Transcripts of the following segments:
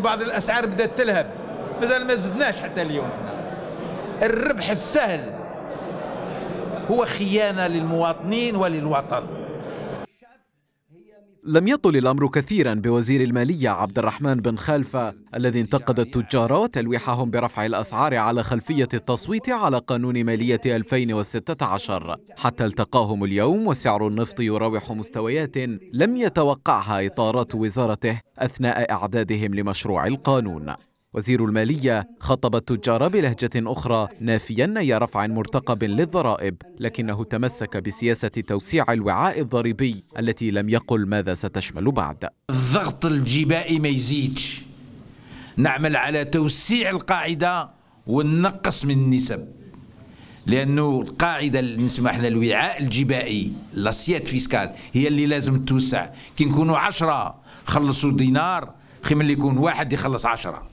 بعض الاسعار بدات تلهب مازال ما زدناش حتى اليوم الربح السهل هو خيانه للمواطنين وللوطن لم يطل الأمر كثيرا بوزير المالية عبد الرحمن بن خلفة الذي انتقد التجار وتلويحهم برفع الأسعار على خلفية التصويت على قانون مالية 2016 حتى التقاهم اليوم وسعر النفط يراوح مستويات لم يتوقعها إطارات وزارته أثناء إعدادهم لمشروع القانون وزير المالية خاطب التجار بلهجة أخرى نافيا أي رفع مرتقب للضرائب لكنه تمسك بسياسة توسيع الوعاء الضريبي التي لم يقل ماذا ستشمل بعد الضغط الجبائي ما يزيدش نعمل على توسيع القاعدة وننقص من النسب لأنه القاعدة اللي نسمح احنا الوعاء الجبائي لاسيات فيسكال هي اللي لازم توسع كي نكونوا عشرة خلصوا دينار خي ملي يكون واحد يخلص عشرة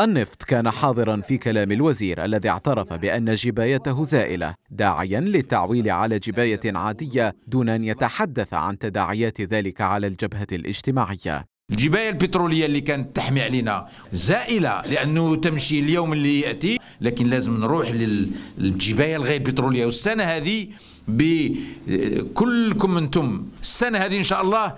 النفط كان حاضرا في كلام الوزير الذي اعترف بأن جبايته زائلة داعيا للتعويل على جباية عادية دون أن يتحدث عن تداعيات ذلك على الجبهة الاجتماعية الجباية البترولية اللي كانت تحمي علينا زائلة لأنه تمشي اليوم اللي يأتي لكن لازم نروح للجباية الغير بترولية والسنة هذه بكلكم انتم السنة هذه إن شاء الله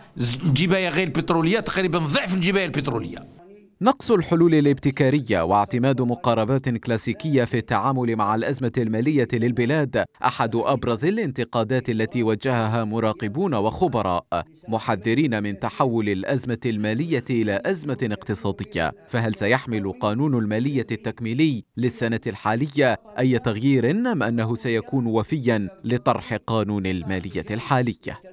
الجباية غير بترولية تقريبا ضعف الجباية البترولية نقص الحلول الابتكارية واعتماد مقاربات كلاسيكية في التعامل مع الأزمة المالية للبلاد أحد أبرز الانتقادات التي وجهها مراقبون وخبراء محذرين من تحول الأزمة المالية إلى أزمة اقتصادية فهل سيحمل قانون المالية التكميلي للسنة الحالية أي تغيير أم أنه سيكون وفيا لطرح قانون المالية الحالية؟